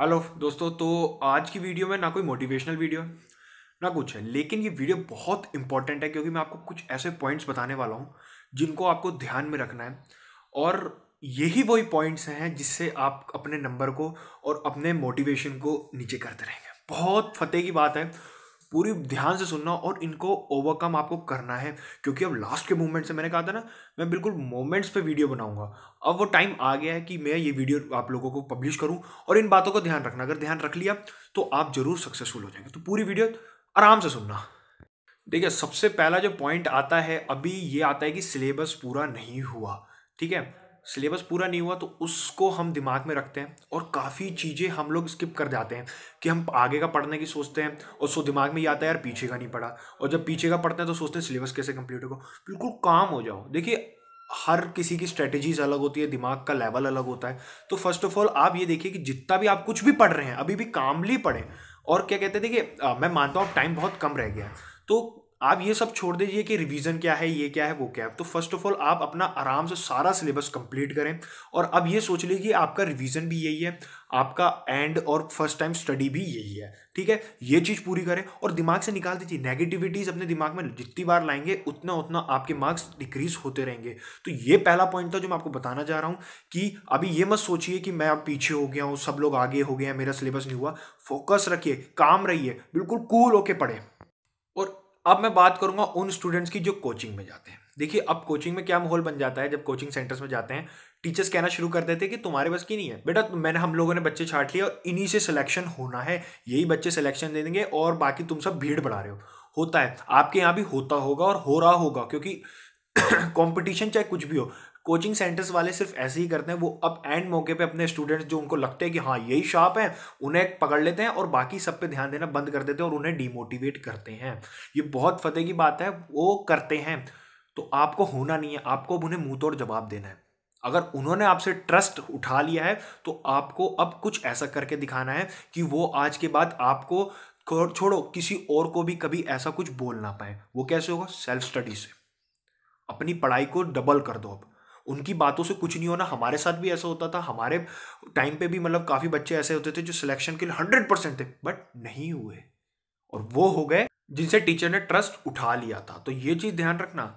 hello दोस्तों तो आज की वीडियो में ना कोई मोटिवेशनल वीडियो है ना कुछ है लेकिन ये वीडियो बहुत इंपॉर्टेंट है क्योंकि मैं आपको कुछ ऐसे पॉइंट्स बताने वाला हूँ जिनको आपको ध्यान में रखना है और यही वही पॉइंट्स हैं जिससे आप अपने नंबर को और अपने मोटिवेशन को नीचे करते रहेंगे बहुत फतेह की बात है पूरी ध्यान से सुनना और इनको ओवरकम आपको करना है क्योंकि अब लास्ट के मोमेंट से मैंने कहा था ना मैं बिल्कुल मोमेंट्स पे वीडियो बनाऊंगा अब वो टाइम आ गया है कि मैं ये वीडियो आप लोगों को पब्लिश करूं और इन बातों को ध्यान रखना अगर ध्यान रख लिया तो आप ज़रूर सक्सेसफुल हो जाएंगे तो पूरी वीडियो आराम से सुनना देखिए सबसे पहला जो पॉइंट आता है अभी ये आता है कि सिलेबस पूरा नहीं हुआ ठीक है सिलेबस पूरा नहीं हुआ तो उसको हम दिमाग में रखते हैं और काफ़ी चीज़ें हम लोग स्किप कर जाते हैं कि हम आगे का पढ़ने की सोचते हैं और सो दिमाग में ये आता है यार पीछे का नहीं पढ़ा और जब पीछे का पढ़ते हैं तो सोचते हैं सिलेबस कैसे कंप्लीट होगा बिल्कुल काम हो जाओ देखिए हर किसी की स्ट्रेटजीज अलग होती है दिमाग का लेवल अलग होता है तो फर्स्ट ऑफ ऑल आप ये देखिए कि जितना भी आप कुछ भी पढ़ रहे हैं अभी भी कामली पढ़ें और क्या कहते हैं देखिए मैं मानता हूँ टाइम बहुत कम रह गया है तो आप ये सब छोड़ दीजिए कि रिवीजन क्या है ये क्या है वो क्या है तो फर्स्ट ऑफ ऑल आप अपना आराम से सारा सिलेबस कंप्लीट करें और अब ये सोच लीजिए आपका रिवीजन भी यही है आपका एंड और फर्स्ट टाइम स्टडी भी यही है ठीक है ये चीज़ पूरी करें और दिमाग से निकाल दीजिए नेगेटिविटीज़ अपने दिमाग में जितनी बार लाएंगे उतना उतना आपके मार्क्स डिक्रीज होते रहेंगे तो ये पहला पॉइंट था जो मैं आपको बताना चाह रहा हूँ कि अभी ये मत सोचिए कि मैं अब पीछे हो गया हूँ सब लोग आगे हो गए हैं मेरा सिलेबस नहीं हुआ फोकस रखिए काम रहिए बिल्कुल कूल होके पढ़े और अब मैं बात करूंगा उन स्टूडेंट्स की जो कोचिंग में जाते हैं देखिए अब कोचिंग में क्या माहौल बन जाता है जब कोचिंग सेंटर्स में जाते हैं टीचर्स कहना शुरू कर देते हैं कि तुम्हारे बस की नहीं है बेटा मैंने हम लोगों ने बच्चे छाट लिए और इन्हीं से सिलेक्शन होना है यही बच्चे सिलेक्शन दे देंगे और बाकी तुम सब भीड़ बढ़ा रहे हो होता है आपके यहाँ भी होता होगा और हो रहा होगा क्योंकि कॉम्पिटिशन चाहे कुछ भी हो कोचिंग सेंटर्स वाले सिर्फ ऐसे ही करते हैं वो अब एंड मौके पे अपने स्टूडेंट्स जो उनको लगते हैं कि हाँ यही शॉप है उन्हें पकड़ लेते हैं और बाकी सब पे ध्यान देना बंद कर देते हैं और उन्हें डिमोटिवेट करते हैं ये बहुत फतेह की बात है वो करते हैं तो आपको होना नहीं है आपको अब उन्हें मुंह तोड़ जवाब देना है अगर उन्होंने आपसे ट्रस्ट उठा लिया है तो आपको अब कुछ ऐसा करके दिखाना है कि वो आज के बाद आपको छोड़ो किसी और को भी कभी ऐसा कुछ बोल ना पाए वो कैसे होगा सेल्फ स्टडी से अपनी पढ़ाई को डबल कर दो अब उनकी बातों से कुछ नहीं होना हमारे साथ भी ऐसा होता था हमारे टाइम पे भी मतलब काफ़ी बच्चे ऐसे होते थे जो सिलेक्शन के लिए हंड्रेड परसेंट थे बट नहीं हुए और वो हो गए जिनसे टीचर ने ट्रस्ट उठा लिया था तो ये चीज़ ध्यान रखना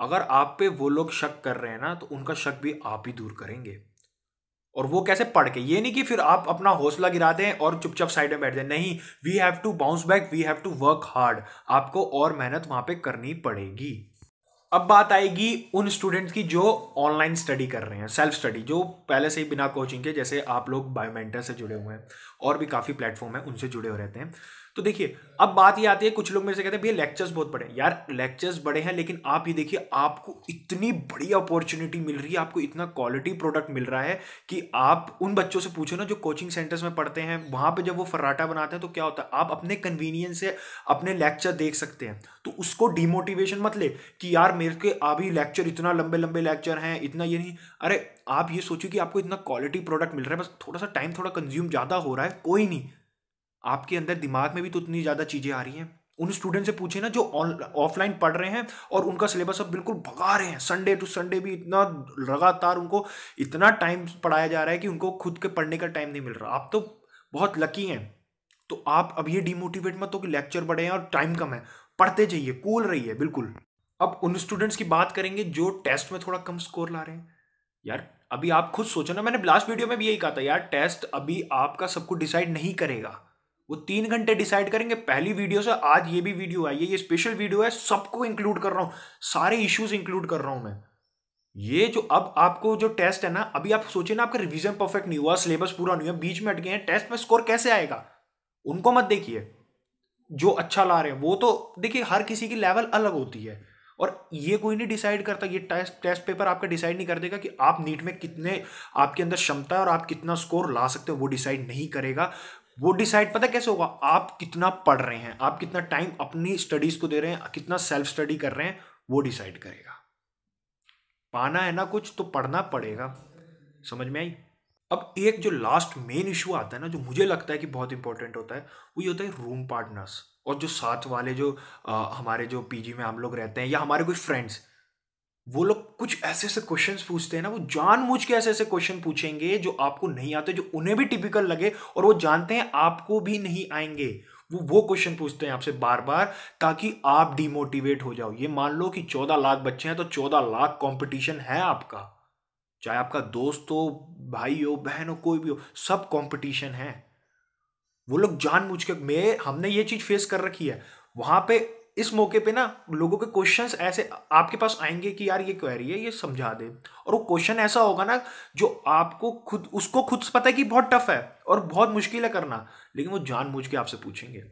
अगर आप पे वो लोग शक कर रहे हैं ना तो उनका शक भी आप ही दूर करेंगे और वो कैसे पढ़ के ये नहीं कि फिर आप अपना हौसला गिरा दें और चुपचाप साइड में बैठ दें नहीं we have to bounce back we have to work hard आपको और मेहनत वहां पे करनी पड़ेगी अब बात आएगी उन स्टूडेंट्स की जो ऑनलाइन स्टडी कर रहे हैं सेल्फ स्टडी जो पहले से ही बिना कोचिंग के जैसे आप लोग बायोमेंटर से जुड़े हुए हैं और भी काफ़ी प्लेटफॉर्म है उनसे जुड़े हो रहते हैं तो देखिए अब बात ये आती है कुछ लोग मेरे से कहते हैं भैया लेक्चर्स बहुत बड़े यार लेक्चर्स बड़े हैं लेकिन आप ये देखिए आपको इतनी बड़ी अपॉर्चुनिटी मिल रही है आपको इतना क्वालिटी प्रोडक्ट मिल रहा है कि आप उन बच्चों से पूछो ना जो कोचिंग सेंटर्स में पढ़ते हैं वहाँ पर जब वो फर्राटा बनाते हैं तो क्या होता है आप अपने कन्वीनियंस से अपने लेक्चर देख सकते हैं तो उसको डिमोटिवेशन मत ले कि यार मेरे के अभी लेक्चर इतना लंबे लंबे लेक्चर हैं इतना ये नहीं अरे आप ये सोचिए कि आपको इतना क्वालिटी प्रोडक्ट मिल रहा है बस थोड़ा सा टाइम थोड़ा कंज्यूम ज़्यादा हो रहा है कोई नहीं आपके अंदर दिमाग में भी तो उतनी ज़्यादा चीज़ें आ रही हैं उन स्टूडेंट से पूछे ना जो ऑफलाइन पढ़ रहे हैं और उनका सिलेबस अब बिल्कुल भगा रहे हैं संडे टू संडे भी इतना लगातार उनको इतना टाइम पढ़ाया जा रहा है कि उनको खुद के पढ़ने का टाइम नहीं मिल रहा आप तो बहुत लकी हैं तो आप अब ये डिमोटिवेट मत हो कि लेक्चर बढ़े हैं और टाइम कम है पढ़ते जाइए कूल रही है बिल्कुल अब उन स्टूडेंट्स की बात करेंगे जो टेस्ट में थोड़ा कम स्कोर ला रहे हैं यार अभी आप खुद सोचो ना मैंने लास्ट वीडियो में भी यही कहा था यार टेस्ट अभी आपका सब कुछ डिसाइड नहीं करेगा वो तीन घंटे डिसाइड करेंगे पहली वीडियो से आज ये भी वीडियो आई है ये स्पेशल वीडियो है सबको इंक्लूड कर रहा हूं सारे इश्यूज इंक्लूड कर रहा हूं मैं ये जो अब आपको जो टेस्ट है ना अभी आप सोचे ना आपका रिविजन परफेक्ट नहीं हुआ सिलेबस पूरा नहीं हुआ बीच में अटके हैं टेस्ट में स्कोर कैसे आएगा उनको मत देखिए जो अच्छा ला रहे हैं वो तो देखिए हर किसी की लेवल अलग होती है और ये कोई नहीं डिसाइड करता ये टेस्ट टेस्ट पेपर आपका डिसाइड नहीं कर देगा कि आप नीट में कितने आपके अंदर क्षमता है और आप कितना स्कोर ला सकते हो वो डिसाइड नहीं करेगा वो डिसाइड पता कैसे होगा आप कितना पढ़ रहे हैं आप कितना टाइम अपनी स्टडीज को दे रहे हैं कितना सेल्फ स्टडी कर रहे हैं वो डिसाइड करेगा पाना है ना कुछ तो पढ़ना पड़ेगा समझ में आई अब एक जो लास्ट मेन इशू आता है ना जो मुझे लगता है कि बहुत इंपॉर्टेंट होता है वो ये होता है रूम पार्टनर्स और जो साथ वाले जो आ, हमारे जो पीजी में हम लोग रहते हैं या हमारे कोई फ्रेंड्स वो लोग कुछ ऐसे ऐसे क्वेश्चन पूछते हैं ना वो जानबूझ के ऐसे ऐसे क्वेश्चन पूछेंगे जो आपको नहीं आते जो उन्हें भी टिपिकल लगे और वो जानते हैं आपको भी नहीं आएंगे वो वो क्वेश्चन पूछते हैं आपसे बार बार ताकि आप डिमोटिवेट हो जाओ ये मान लो कि चौदह लाख बच्चे हैं तो चौदह लाख कॉम्पिटिशन है आपका चाहे आपका दोस्त हो भाई हो बहन हो कोई भी हो सब कॉम्पिटिशन है वो लोग जानबूझ के मैं हमने ये चीज़ फेस कर रखी है वहां पे इस मौके पे ना लोगों के क्वेश्चंस ऐसे आपके पास आएंगे कि यार ये क्वेरी है ये समझा दे और वो क्वेश्चन ऐसा होगा ना जो आपको खुद उसको खुद से पता है कि बहुत टफ है और बहुत मुश्किल है करना लेकिन वो जानबूझ के आपसे पूछेंगे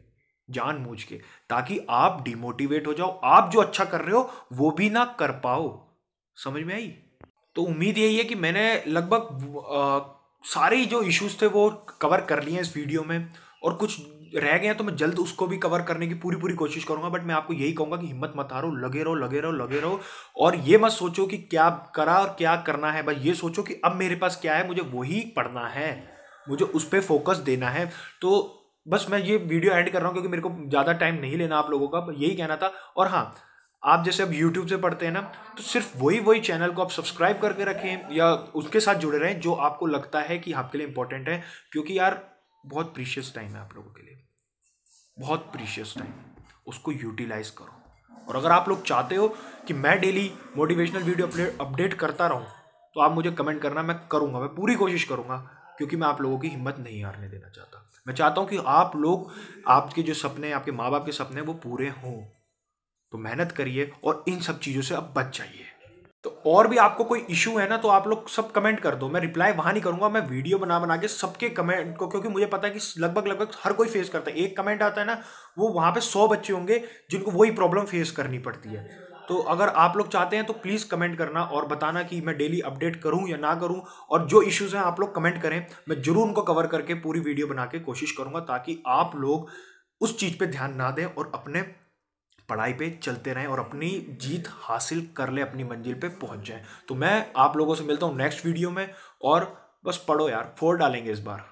जानबूझ के ताकि आप डिमोटिवेट हो जाओ आप जो अच्छा कर रहे हो वो भी ना कर पाओ समझ में आई तो उम्मीद यही है कि मैंने लगभग सारे जो इश्यूज थे वो कवर कर लिए इस वीडियो में और कुछ रह गए हैं तो मैं जल्द उसको भी कवर करने की पूरी पूरी कोशिश करूंगा बट मैं आपको यही कहूंगा कि हिम्मत मत हारो लगे रहो लगे रहो लगे रहो और ये मत सोचो कि क्या करा और क्या करना है बस ये सोचो कि अब मेरे पास क्या है मुझे वही पढ़ना है मुझे उस पर फोकस देना है तो बस मैं ये वीडियो एंड कर रहा हूँ क्योंकि मेरे को ज़्यादा टाइम नहीं लेना आप लोगों का यही कहना था और हाँ आप जैसे अब YouTube से पढ़ते हैं ना तो सिर्फ वही वही चैनल को आप सब्सक्राइब करके रखें या उसके साथ जुड़े रहें जो आपको लगता है कि आपके लिए इंपॉर्टेंट है क्योंकि यार बहुत प्रीशियस टाइम है आप लोगों के लिए बहुत प्रीशियस टाइम उसको यूटिलाइज करो और अगर आप लोग चाहते हो कि मैं डेली मोटिवेशनल वीडियो अपडेट करता रहूँ तो आप मुझे कमेंट करना मैं करूँगा मैं पूरी कोशिश करूँगा क्योंकि मैं आप लोगों की हिम्मत नहीं हारने देना चाहता मैं चाहता हूँ कि आप लोग आपके जो सपने आपके माँ बाप के सपने वो पूरे हों तो मेहनत करिए और इन सब चीज़ों से अब बच जाइए तो और भी आपको कोई इशू है ना तो आप लोग सब कमेंट कर दो मैं रिप्लाई वहाँ नहीं करूँगा मैं वीडियो बना बना के सबके कमेंट को क्योंकि मुझे पता है कि लगभग लगभग हर कोई फेस करता है एक कमेंट आता है ना वो वहाँ पे सौ बच्चे होंगे जिनको वही प्रॉब्लम फेस करनी पड़ती है तो अगर आप लोग चाहते हैं तो प्लीज़ कमेंट करना और बताना कि मैं डेली अपडेट करूं या ना करूं और जो इश्यूज़ हैं आप लोग कमेंट करें मैं ज़रूर उनको कवर करके पूरी वीडियो बना के कोशिश करूंगा ताकि आप लोग उस चीज़ पे ध्यान ना दें और अपने पढ़ाई पे चलते रहें और अपनी जीत हासिल कर लें अपनी मंजिल पे पहुंच जाएं तो मैं आप लोगों से मिलता हूँ नेक्स्ट वीडियो में और बस पढ़ो यार फोर डालेंगे इस बार